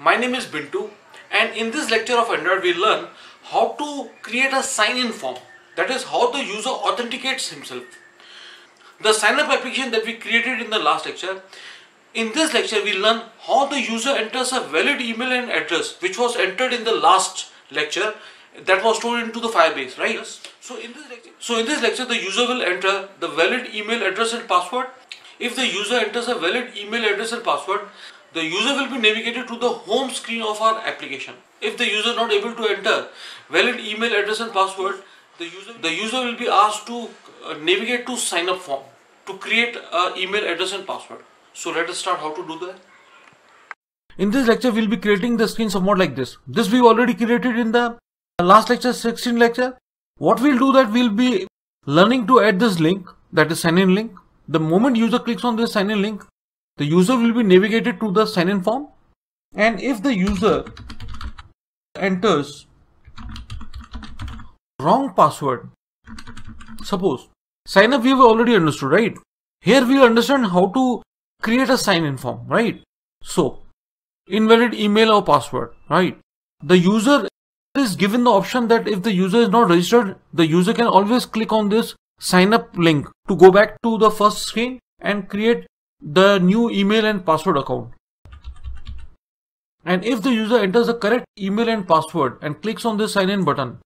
my name is Bintu and in this lecture of Android we learn how to create a sign-in form that is how the user authenticates himself. The sign-up application that we created in the last lecture in this lecture we learn how the user enters a valid email and address which was entered in the last lecture that was stored into the Firebase, right? Yes. So in this lecture, so in this lecture the user will enter the valid email address and password. If the user enters a valid email address and password, the user will be navigated to the home screen of our application. If the user not able to enter valid email address and password, the user, the user will be asked to uh, navigate to sign up form to create email address and password. So let us start how to do that. In this lecture, we'll be creating the screen somewhat like this. This we already created in the last lecture, 16 lecture. What we'll do that we'll be learning to add this link, that is sign in link. The moment user clicks on this sign in link, the user will be navigated to the sign in form and if the user enters wrong password suppose sign up we have already understood right here we understand how to create a sign in form right so invalid email or password right the user is given the option that if the user is not registered the user can always click on this sign up link to go back to the first screen and create the new email and password account. And if the user enters the correct email and password and clicks on the sign in button,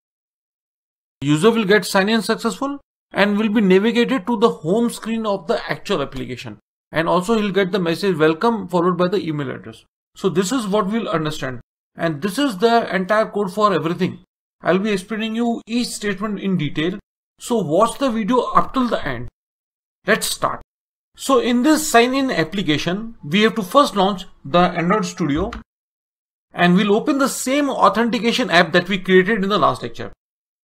user will get sign in successful and will be navigated to the home screen of the actual application. And also he'll get the message welcome followed by the email address. So this is what we'll understand. And this is the entire code for everything. I'll be explaining you each statement in detail. So watch the video up till the end. Let's start. So in this sign in application, we have to first launch the Android Studio and we'll open the same authentication app that we created in the last lecture.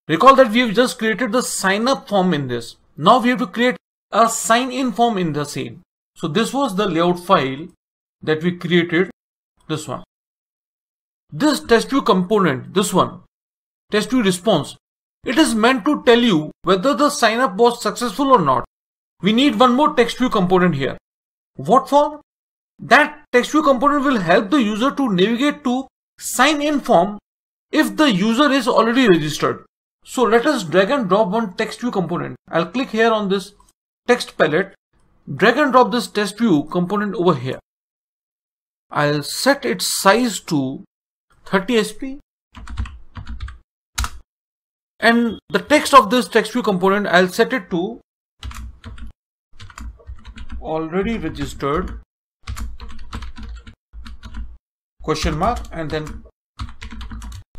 Recall that we have just created the sign up form in this. Now we have to create a sign in form in the same. So this was the layout file that we created, this one. This test view component, this one, test view response, it is meant to tell you whether the sign up was successful or not. We need one more text view component here. What for? That text view component will help the user to navigate to sign in form if the user is already registered. So let us drag and drop one text view component. I'll click here on this text palette, drag and drop this text view component over here. I'll set its size to 30 sp and the text of this text view component I'll set it to already registered question mark and then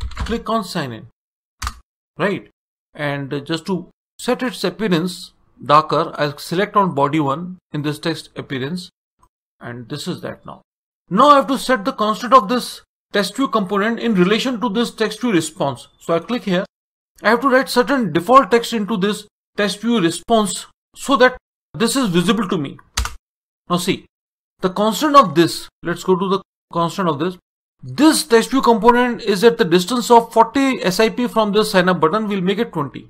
click on sign in right and just to set its appearance darker I'll select on body one in this text appearance and this is that now now I have to set the constant of this text view component in relation to this text view response so I click here I have to write certain default text into this text view response so that this is visible to me now see, the constant of this, let's go to the constant of this. This test view component is at the distance of 40 SIP from this sign up button, we'll make it 20.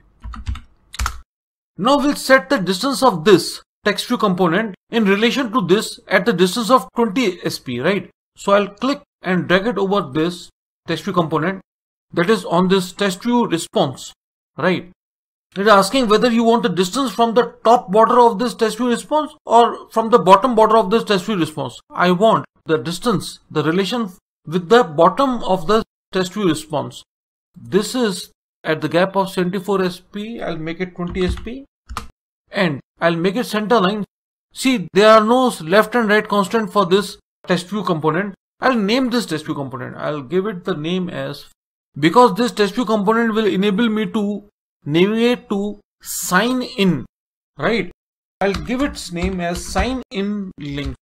Now we'll set the distance of this text view component in relation to this at the distance of 20 SP, right? So I'll click and drag it over this text view component that is on this test view response, right? It is asking whether you want a distance from the top border of this test view response or from the bottom border of this test view response. I want the distance, the relation with the bottom of the test view response. This is at the gap of 74 SP, I'll make it 20 SP and I'll make it center line. See, there are no left and right constant for this test view component. I'll name this test view component. I'll give it the name as because this test view component will enable me to navigate to sign in, right? I'll give its name as sign in link.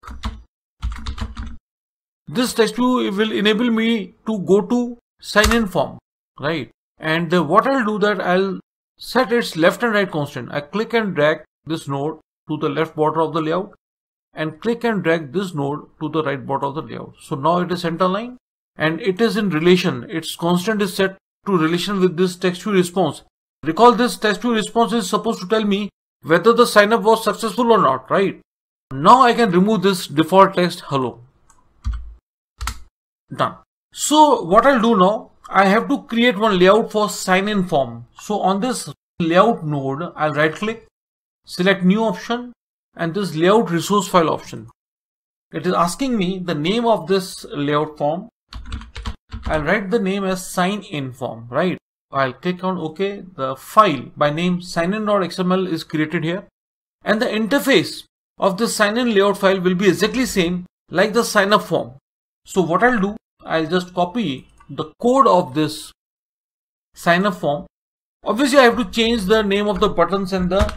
This text view will enable me to go to sign in form, right? And the, what I'll do that I'll set its left and right constant. I click and drag this node to the left border of the layout and click and drag this node to the right border of the layout. So now it is center line and it is in relation. Its constant is set to relation with this text view response Recall this test 2 response is supposed to tell me whether the sign up was successful or not, right? Now I can remove this default text hello. Done. So what I'll do now, I have to create one layout for sign in form. So on this layout node, I'll right click, select new option and this layout resource file option. It is asking me the name of this layout form. I'll write the name as sign in form, right? I'll click on OK. The file by name signin.xml is created here. And the interface of the sign-in layout file will be exactly same like the sign-up form. So what I'll do, I'll just copy the code of this sign-up form. Obviously, I have to change the name of the buttons and the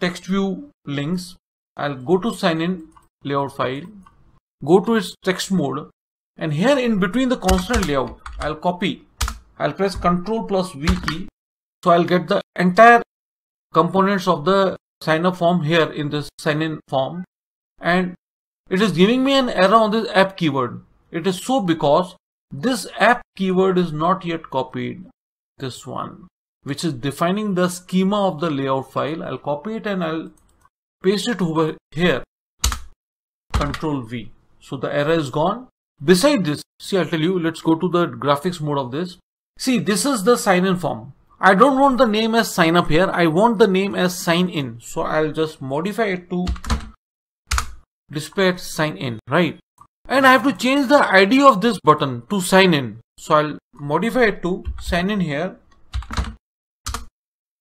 text view links. I'll go to sign-in layout file, go to its text mode and here in between the constant layout, I'll copy I'll press Ctrl plus V key. So I'll get the entire components of the sign up form here in this sign in form. And it is giving me an error on this app keyword. It is so because this app keyword is not yet copied. This one, which is defining the schema of the layout file. I'll copy it and I'll paste it over here. Control V. So the error is gone. Beside this, see I'll tell you, let's go to the graphics mode of this. See, this is the sign in form. I don't want the name as sign up here. I want the name as sign in. So I'll just modify it to display at sign in, right? And I have to change the ID of this button to sign in. So I'll modify it to sign in here.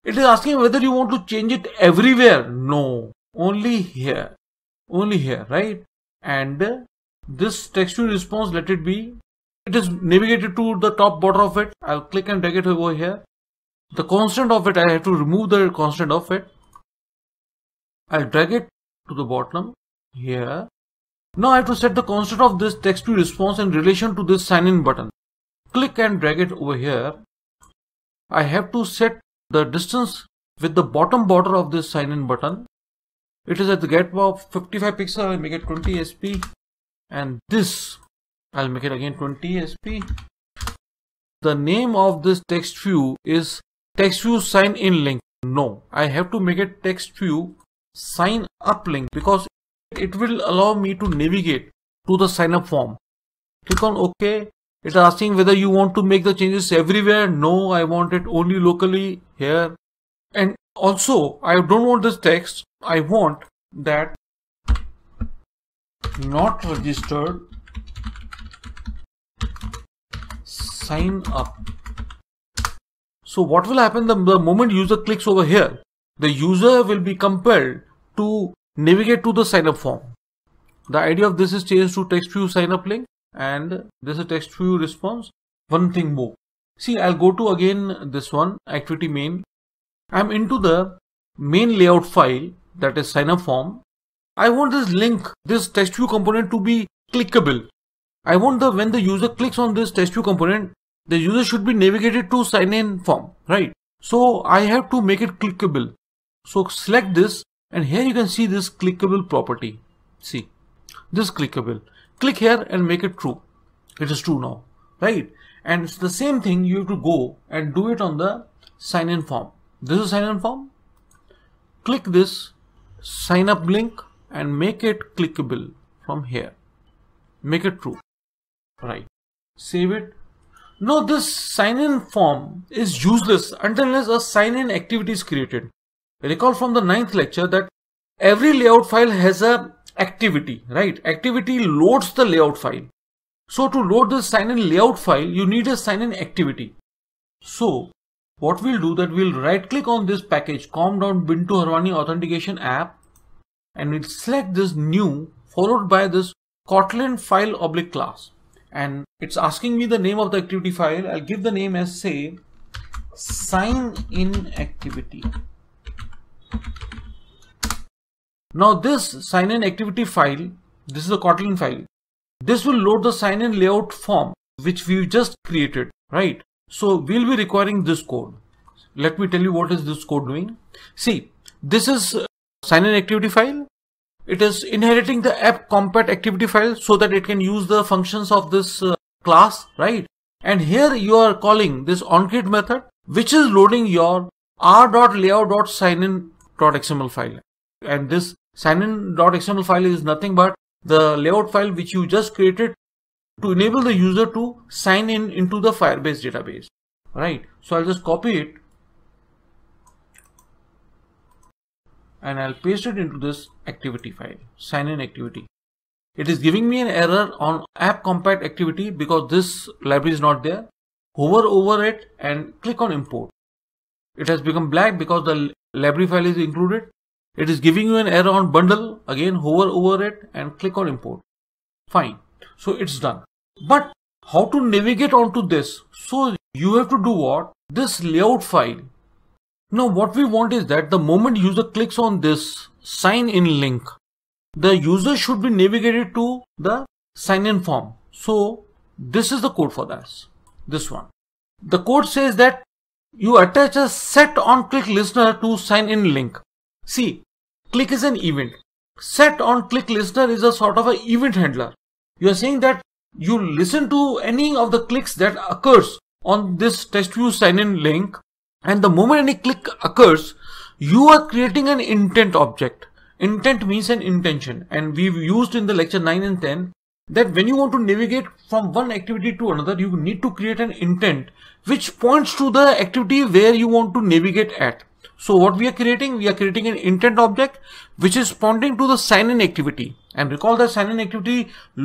It is asking whether you want to change it everywhere. No, only here, only here, right? And this text to response, let it be it is navigated to the top border of it I'll click and drag it over here the constant of it I have to remove the constant of it I'll drag it to the bottom here now I have to set the constant of this text to response in relation to this sign in button click and drag it over here I have to set the distance with the bottom border of this sign in button it is at the get of 55 pixel I make it 20 sp and this I'll make it again 20 SP. The name of this text view is text view sign in link. No, I have to make it text view sign up link because it will allow me to navigate to the sign up form. Click on OK. It's asking whether you want to make the changes everywhere. No, I want it only locally here. And also, I don't want this text. I want that not registered sign up. So what will happen the, the moment user clicks over here, the user will be compelled to navigate to the sign up form. The idea of this is changed to text view sign up link and this is text view response. One thing more. See, I'll go to again this one activity main. I'm into the main layout file that is sign up form. I want this link, this text view component to be clickable. I want the when the user clicks on this test view component, the user should be navigated to sign in form, right? So I have to make it clickable. So select this and here you can see this clickable property. See this clickable. Click here and make it true. It is true now, right? And it's the same thing you have to go and do it on the sign in form. This is sign in form. Click this sign up link and make it clickable from here. Make it true right save it now this sign in form is useless until unless a sign in activity is created recall from the ninth lecture that every layout file has a activity right activity loads the layout file so to load the sign in layout file you need a sign in activity so what we'll do that we'll right click on this package com.bintu harwani authentication app and we'll select this new followed by this kotlin file oblique class and it's asking me the name of the activity file. I'll give the name as say sign in activity. Now this sign in activity file, this is a Kotlin file. This will load the sign in layout form which we just created, right? So we'll be requiring this code. Let me tell you what is this code doing. See, this is uh, sign in activity file it is inheriting the app compat activity file so that it can use the functions of this uh, class, right? And here you are calling this onCreate method, which is loading your r.layout.signin.xml file. And this signin.xml file is nothing but the layout file which you just created to enable the user to sign in into the Firebase database, right? So I'll just copy it and I'll paste it into this activity file, sign in activity. It is giving me an error on app compact activity because this library is not there. Hover over it and click on import. It has become black because the library file is included. It is giving you an error on bundle. Again, hover over it and click on import. Fine. So it's done. But how to navigate onto this? So you have to do what? This layout file now what we want is that the moment user clicks on this sign in link, the user should be navigated to the sign in form. So this is the code for this, this one. The code says that you attach a set on click listener to sign in link. See, click is an event. Set on click listener is a sort of an event handler. You are saying that you listen to any of the clicks that occurs on this test view sign in link and the moment any click occurs you are creating an intent object intent means an intention and we've used in the lecture 9 and 10 that when you want to navigate from one activity to another you need to create an intent which points to the activity where you want to navigate at so what we are creating we are creating an intent object which is pointing to the sign in activity and recall that sign in activity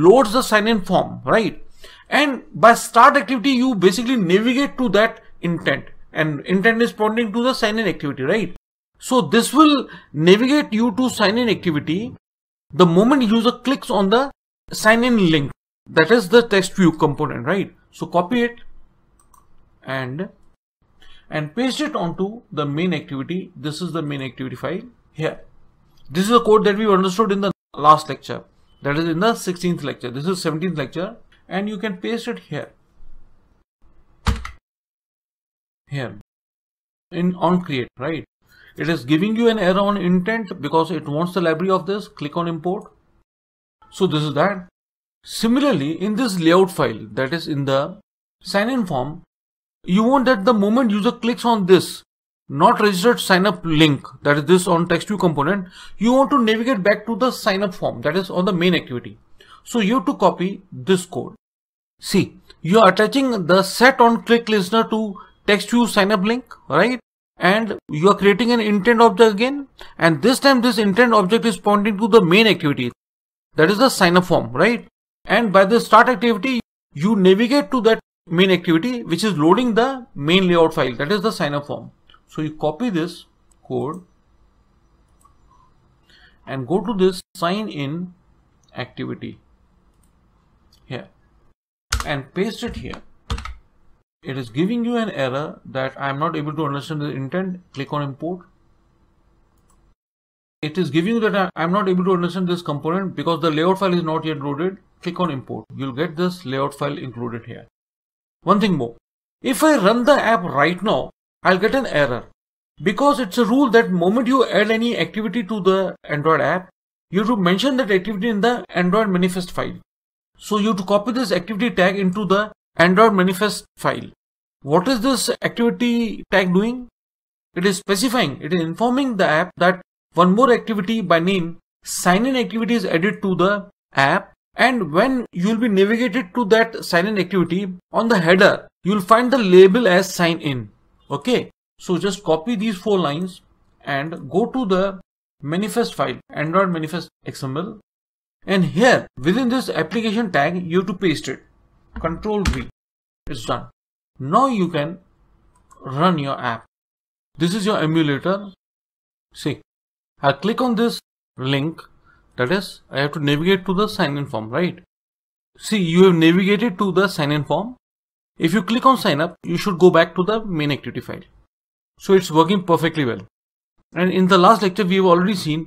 loads the sign in form right and by start activity you basically navigate to that intent and intent is pointing to the sign in activity, right? So this will navigate you to sign in activity the moment user clicks on the sign in link. That is the text view component, right? So copy it and and paste it onto the main activity. This is the main activity file here. This is a code that we understood in the last lecture. That is in the 16th lecture. This is 17th lecture and you can paste it here. here in on create, right? It is giving you an error on intent because it wants the library of this. Click on import. So this is that. Similarly, in this layout file that is in the sign in form, you want that the moment user clicks on this not registered sign up link that is this on text view component, you want to navigate back to the sign up form that is on the main activity. So you have to copy this code. See, you are attaching the set on click listener to text you sign up link, right? And you are creating an intent object again. And this time this intent object is pointing to the main activity. That is the sign up form, right? And by the start activity, you navigate to that main activity, which is loading the main layout file. That is the sign up form. So you copy this code and go to this sign in activity here and paste it here it is giving you an error that I am not able to understand the intent. Click on import. It is giving you that I am not able to understand this component because the layout file is not yet loaded. Click on import. You'll get this layout file included here. One thing more. If I run the app right now, I'll get an error because it's a rule that moment you add any activity to the Android app, you have to mention that activity in the Android manifest file. So you have to copy this activity tag into the Android manifest file. What is this activity tag doing? It is specifying, it is informing the app that one more activity by name sign in activity is added to the app and when you'll be navigated to that sign in activity on the header you'll find the label as sign in okay so just copy these four lines and go to the manifest file android manifest xml and here within this application tag you have to paste it control V is done. Now you can run your app. This is your emulator. See, I click on this link. That is, I have to navigate to the sign in form, right? See, you have navigated to the sign in form. If you click on sign up, you should go back to the main activity file. So it's working perfectly well. And in the last lecture, we have already seen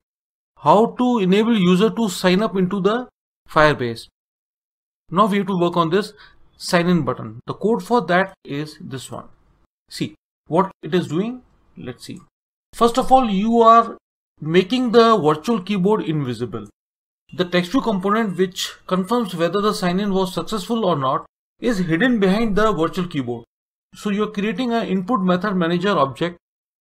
how to enable user to sign up into the Firebase. Now we have to work on this sign in button. The code for that is this one. See what it is doing. Let's see. First of all, you are making the virtual keyboard invisible. The text view component which confirms whether the sign-in was successful or not is hidden behind the virtual keyboard. So you're creating an input method manager object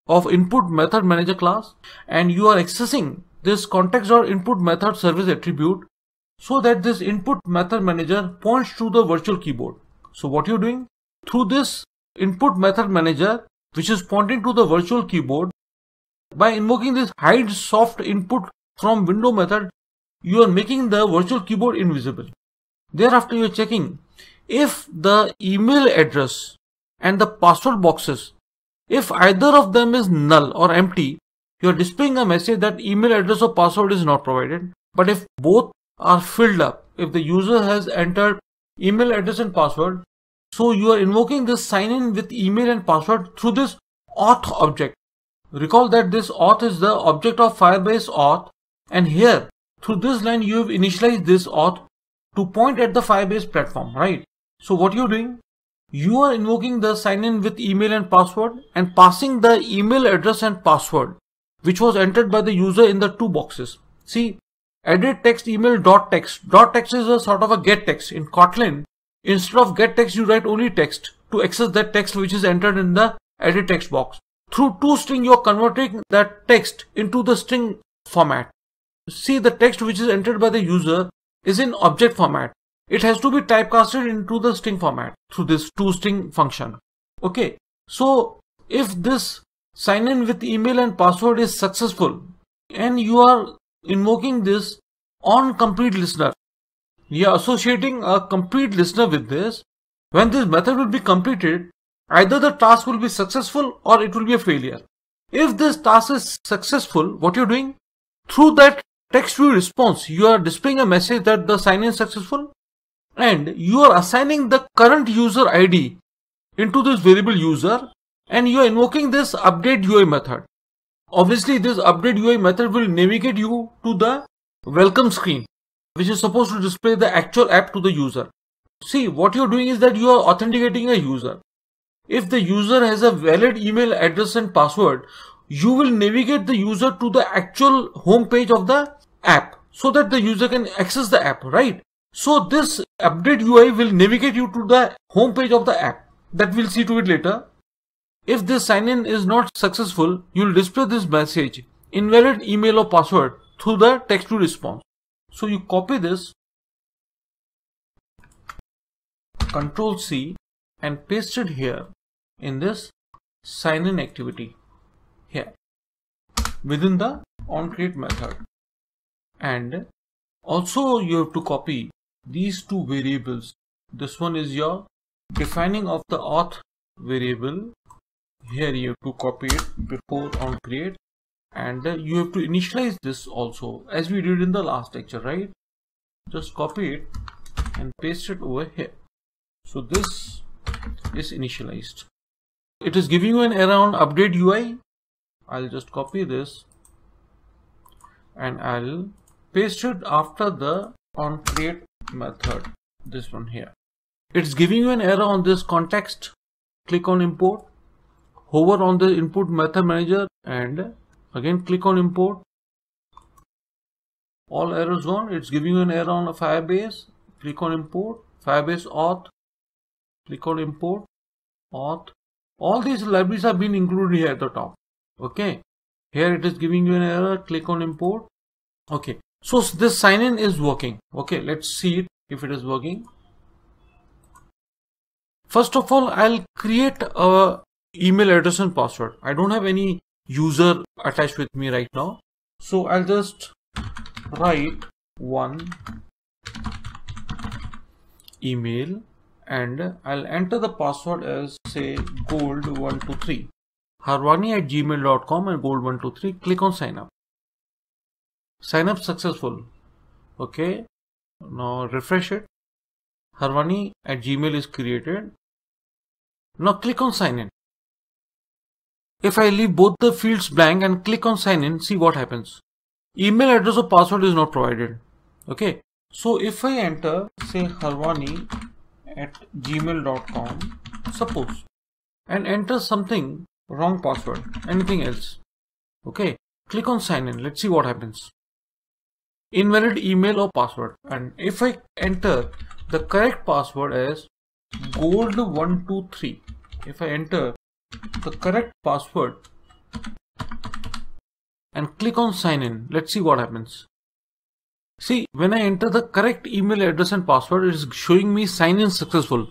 of input method manager class and you are accessing this context or input method service attribute so that this input method manager points to the virtual keyboard. So what you're doing through this input method manager, which is pointing to the virtual keyboard by invoking this hide soft input from window method, you are making the virtual keyboard invisible. Thereafter, you're checking if the email address and the password boxes, if either of them is null or empty, you're displaying a message that email address or password is not provided. But if both are filled up if the user has entered email address and password. So you are invoking this sign in with email and password through this auth object. Recall that this auth is the object of Firebase auth and here through this line you have initialized this auth to point at the Firebase platform, right? So what you're doing, you are invoking the sign in with email and password and passing the email address and password which was entered by the user in the two boxes. See, edit text email dot text. Dot text is a sort of a get text. In Kotlin, instead of get text, you write only text to access that text which is entered in the edit text box. Through toString, you are converting that text into the string format. See, the text which is entered by the user is in object format. It has to be typecasted into the string format through this toString function. Okay, so if this sign in with email and password is successful and you are invoking this on complete listener. We are associating a complete listener with this. When this method will be completed, either the task will be successful or it will be a failure. If this task is successful, what you're doing? Through that text view response, you are displaying a message that the sign-in is successful and you are assigning the current user ID into this variable user and you are invoking this update UI method. Obviously, this update UI method will navigate you to the welcome screen, which is supposed to display the actual app to the user. See, what you're doing is that you are authenticating a user. If the user has a valid email address and password, you will navigate the user to the actual home page of the app so that the user can access the app, right? So this update UI will navigate you to the home page of the app that we'll see to it later. If this sign-in is not successful, you'll display this message invalid email or password through the text to response. So you copy this, Control C and paste it here in this sign in activity here within the onCreate method. And also you have to copy these two variables. This one is your defining of the auth variable here you have to copy it before on create and uh, you have to initialize this also as we did in the last lecture right just copy it and paste it over here so this is initialized it is giving you an error on update UI I'll just copy this and I'll paste it after the on create method this one here it's giving you an error on this context click on import hover on the input method manager and again click on import all errors gone it's giving you an error on a firebase click on import firebase auth click on import auth all these libraries have been included here at the top okay here it is giving you an error click on import okay so this sign in is working okay let's see it if it is working first of all i'll create a email address and password. I don't have any user attached with me right now. So I'll just write one email and I'll enter the password as say gold123 harwani at gmail.com and gold123 click on sign up sign up successful okay now refresh it harwani at gmail is created now click on sign in if I leave both the fields blank and click on sign in, see what happens. Email address or password is not provided. Okay. So if I enter say harwani at gmail.com suppose and enter something wrong password anything else okay click on sign in let's see what happens invalid email or password and if I enter the correct password as gold123 if I enter the correct password and click on sign in. Let's see what happens. See, when I enter the correct email address and password, it is showing me sign in successful.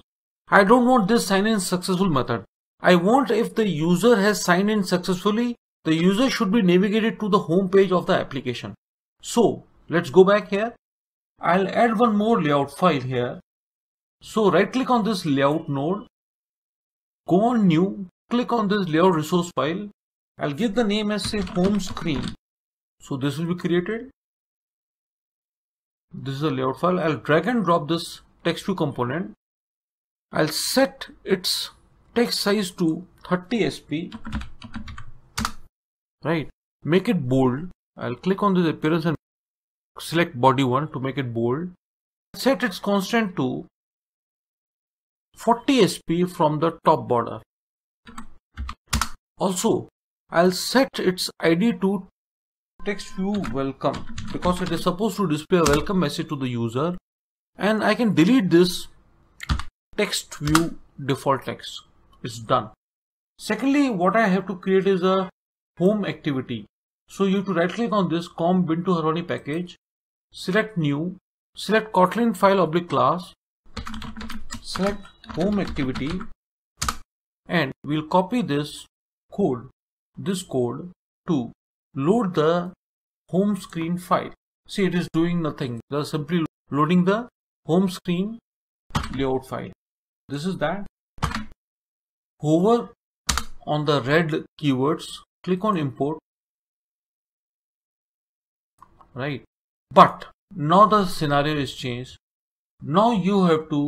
I don't want this sign in successful method. I want if the user has signed in successfully, the user should be navigated to the home page of the application. So let's go back here. I'll add one more layout file here. So right click on this layout node, go on new click on this layout resource file I'll give the name as say home screen so this will be created this is a layout file I'll drag and drop this text to component I'll set its text size to 30 sp right make it bold I'll click on this appearance and select body one to make it bold set its constant to 40 sp from the top border also, I'll set its ID to text view welcome because it is supposed to display a welcome message to the user and I can delete this text view default text. It's done. Secondly, what I have to create is a home activity. So you have to right click on this com bin Harmony package, select new, select Kotlin file oblique class, select home activity and we'll copy this code this code to load the home screen file see it is doing nothing just simply loading the home screen layout file this is that hover on the red keywords click on import right but now the scenario is changed now you have to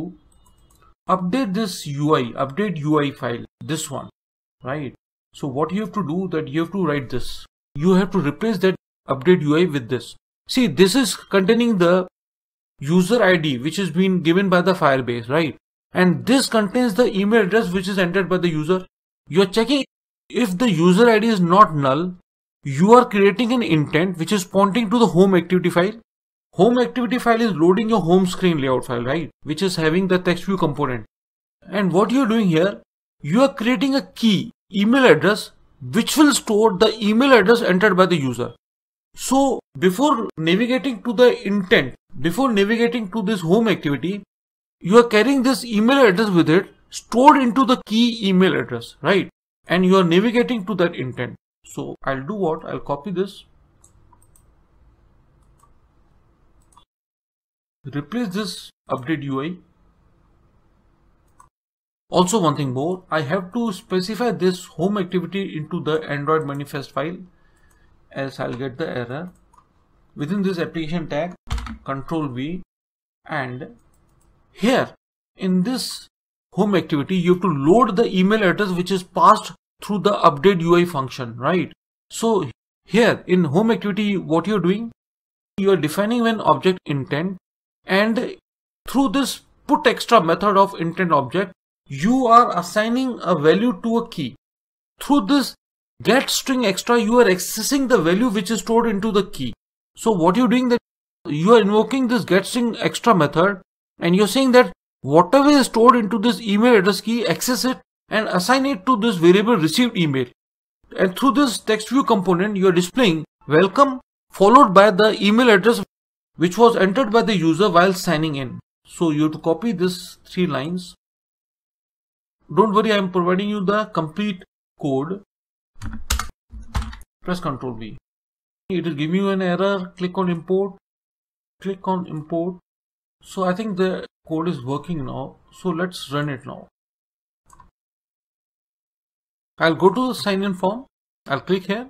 update this UI update UI file this one right so what you have to do that you have to write this. You have to replace that update UI with this. See, this is containing the user ID which is being given by the Firebase, right? And this contains the email address which is entered by the user. You're checking if the user ID is not null, you are creating an intent which is pointing to the home activity file. Home activity file is loading your home screen layout file, right? Which is having the text view component. And what you're doing here, you are creating a key email address which will store the email address entered by the user. So before navigating to the intent, before navigating to this home activity, you are carrying this email address with it stored into the key email address, right? And you are navigating to that intent. So I'll do what? I'll copy this. Replace this update UI also one thing more, I have to specify this home activity into the Android manifest file else I'll get the error. Within this application tag, control V and here in this home activity, you have to load the email address which is passed through the update UI function, right? So here in home activity, what you're doing, you are defining an object intent and through this put extra method of intent object, you are assigning a value to a key. Through this get string extra, you are accessing the value which is stored into the key. So what you're doing that you are invoking this get string extra method and you're saying that whatever is stored into this email address key, access it and assign it to this variable received email. And through this text view component, you're displaying welcome followed by the email address which was entered by the user while signing in. So you have to copy this three lines don't worry, I'm providing you the complete code. Press Ctrl V. It will give you an error. Click on import. Click on import. So I think the code is working now. So let's run it now. I'll go to sign in form. I'll click here.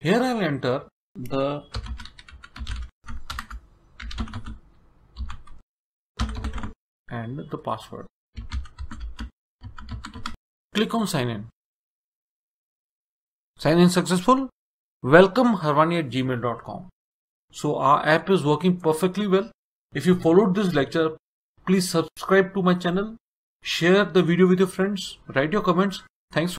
Here I'll enter the and the password click on sign in. Sign in successful. Welcome Harvani at gmail.com. So our app is working perfectly well. If you followed this lecture, please subscribe to my channel, share the video with your friends, write your comments. Thanks.